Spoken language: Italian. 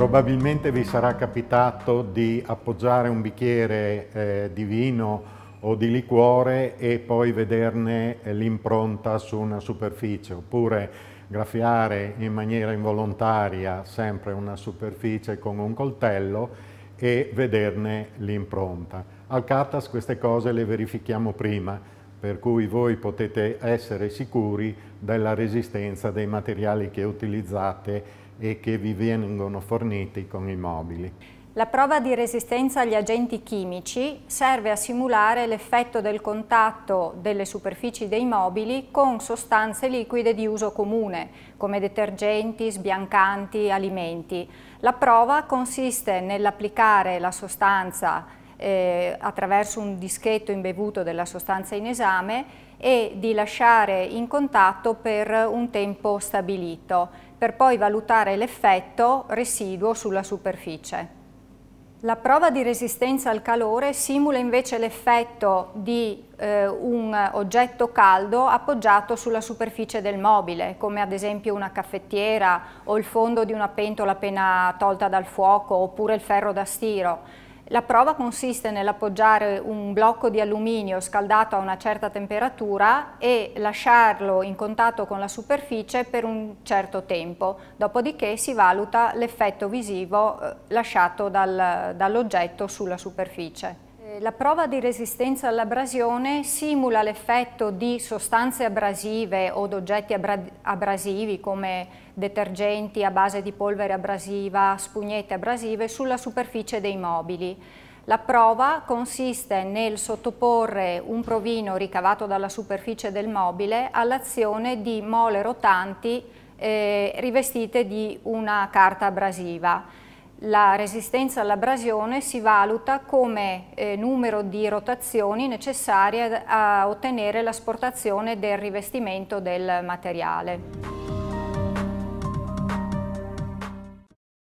Probabilmente vi sarà capitato di appoggiare un bicchiere eh, di vino o di liquore e poi vederne eh, l'impronta su una superficie, oppure graffiare in maniera involontaria sempre una superficie con un coltello e vederne l'impronta. Al CATAS queste cose le verifichiamo prima, per cui voi potete essere sicuri della resistenza dei materiali che utilizzate e che vi vengono forniti con i mobili. La prova di resistenza agli agenti chimici serve a simulare l'effetto del contatto delle superfici dei mobili con sostanze liquide di uso comune, come detergenti, sbiancanti, alimenti. La prova consiste nell'applicare la sostanza eh, attraverso un dischetto imbevuto della sostanza in esame e di lasciare in contatto per un tempo stabilito, per poi valutare l'effetto residuo sulla superficie. La prova di resistenza al calore simula invece l'effetto di eh, un oggetto caldo appoggiato sulla superficie del mobile, come ad esempio una caffettiera o il fondo di una pentola appena tolta dal fuoco oppure il ferro da stiro. La prova consiste nell'appoggiare un blocco di alluminio scaldato a una certa temperatura e lasciarlo in contatto con la superficie per un certo tempo, dopodiché si valuta l'effetto visivo eh, lasciato dal, dall'oggetto sulla superficie. La prova di resistenza all'abrasione simula l'effetto di sostanze abrasive o di oggetti abra abrasivi come detergenti a base di polvere abrasiva, spugnette abrasive sulla superficie dei mobili. La prova consiste nel sottoporre un provino ricavato dalla superficie del mobile all'azione di mole rotanti eh, rivestite di una carta abrasiva. La resistenza all'abrasione si valuta come eh, numero di rotazioni necessarie a ottenere l'asportazione del rivestimento del materiale.